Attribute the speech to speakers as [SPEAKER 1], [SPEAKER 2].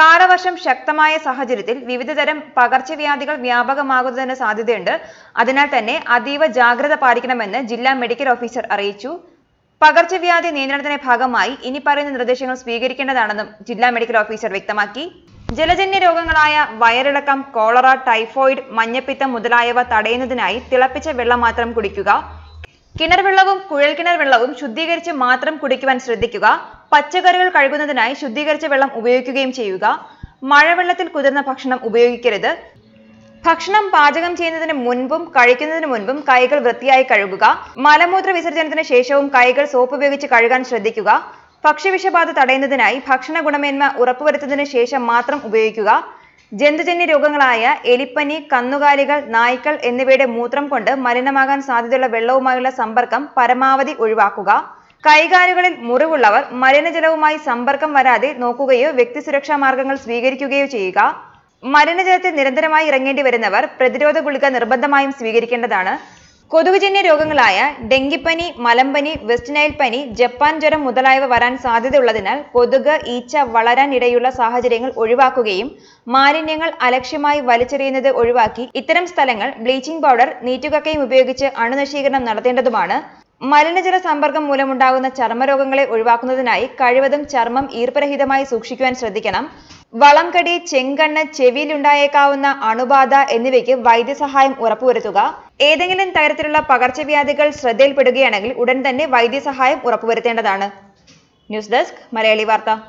[SPEAKER 1] കാലവർഷം ശക്തമായ സാഹചര്യത്തിൽ വിവിധതരം പകർച്ചവ്യാധികൾ വ്യാപകമാകുന്നതിന് സാധ്യതയുണ്ട് അതിനാൽ തന്നെ അതീവ ജാഗ്രത പാലിക്കണമെന്ന് ജില്ലാ മെഡിക്കൽ ഓഫീസർ അറിയിച്ചു പകർച്ചവ്യാധി നിയന്ത്രണത്തിന്റെ ഭാഗമായി ഇനി പറയുന്ന നിർദ്ദേശങ്ങൾ സ്വീകരിക്കേണ്ടതാണെന്നും ജില്ലാ മെഡിക്കൽ ഓഫീസർ വ്യക്തമാക്കി ജലജന്യ രോഗങ്ങളായ വയറിളക്കം കോളറ ടൈഫോയിഡ് മഞ്ഞപ്പിത്തം മുതലായവ തടയുന്നതിനായി തിളപ്പിച്ച വെള്ളം മാത്രം കുടിക്കുക കിണർ വെള്ളവും കുഴൽ കിണർ വെള്ളവും ശുദ്ധീകരിച്ച് മാത്രം കുടിക്കുവാൻ ശ്രദ്ധിക്കുക പച്ചക്കറികൾ കഴുകുന്നതിനായി ശുദ്ധീകരിച്ച വെള്ളം ഉപയോഗിക്കുകയും ചെയ്യുക മഴവെള്ളത്തിൽ കുതിർന്ന ഭക്ഷണം ഉപയോഗിക്കരുത് ഭക്ഷണം പാചകം ചെയ്യുന്നതിന് മുൻപും കഴിക്കുന്നതിന് മുൻപും കൈകൾ വൃത്തിയായി കഴുകുക മലമൂത്ര വിസർജനത്തിന് ശേഷവും കൈകൾ സോപ്പ് ഉപയോഗിച്ച് കഴുകാൻ ശ്രദ്ധിക്കുക ഭക്ഷ്യവിഷബാധ തടയുന്നതിനായി ഭക്ഷണ ഗുണമേന്മ ഉറപ്പുവരുത്തുന്നതിന് ശേഷം മാത്രം ഉപയോഗിക്കുക ജന്തുജന്യ രോഗങ്ങളായ എലിപ്പനി കന്നുകാലികൾ നായ്ക്കൾ എന്നിവയുടെ മൂത്രം കൊണ്ട് മലിനമാകാൻ സാധ്യതയുള്ള വെള്ളവുമായുള്ള സമ്പർക്കം പരമാവധി ഒഴിവാക്കുക കൈകാലുകളിൽ മുറിവുള്ളവർ മലിനജലവുമായി സമ്പർക്കം വരാതെ നോക്കുകയോ വ്യക്തി സുരക്ഷാ മാർഗങ്ങൾ സ്വീകരിക്കുകയോ ചെയ്യുക മലിനജലത്തിൽ നിരന്തരമായി ഇറങ്ങേണ്ടി വരുന്നവർ പ്രതിരോധ ഗുളിക നിർബന്ധമായും സ്വീകരിക്കേണ്ടതാണ് കൊതുകുജന്യ രോഗങ്ങളായ ഡെങ്കിപ്പനി മലമ്പനി വെസ്റ്റ് നൈൽ പനി ജപ്പാൻ ജ്വരം മുതലായവ വരാൻ സാധ്യതയുള്ളതിനാൽ കൊതുക് ഈച്ച വളരാൻ ഇടയുള്ള സാഹചര്യങ്ങൾ ഒഴിവാക്കുകയും മാലിന്യങ്ങൾ അലക്ഷ്യമായി വലിച്ചെറിയുന്നത് ഒഴിവാക്കി ഇത്തരം സ്ഥലങ്ങൾ ബ്ലീച്ചിംഗ് പൗഡർ നീറ്റുകക്കയും ഉപയോഗിച്ച് അണുനശീകരണം നടത്തേണ്ടതുമാണ് മലിനജല സമ്പർക്കം മൂലമുണ്ടാകുന്ന ചർമ്മരോഗങ്ങളെ ഒഴിവാക്കുന്നതിനായി കഴിവതും ചർമ്മം ഈർപ്പരഹിതമായി സൂക്ഷിക്കുവാൻ ശ്രദ്ധിക്കണം വളംകടി ചെങ്കണ്ണ് ചെവിയിലുണ്ടായേക്കാവുന്ന അണുബാധ എന്നിവയ്ക്ക് വൈദ്യസഹായം ഉറപ്പുവരുത്തുക ഏതെങ്കിലും തരത്തിലുള്ള പകർച്ചവ്യാധികൾ ശ്രദ്ധയിൽപ്പെടുകയാണെങ്കിൽ ഉടൻ തന്നെ വൈദ്യസഹായം ഉറപ്പുവരുത്തേണ്ടതാണ് ന്യൂസ് ഡെസ്ക് മലയാളി വാർത്ത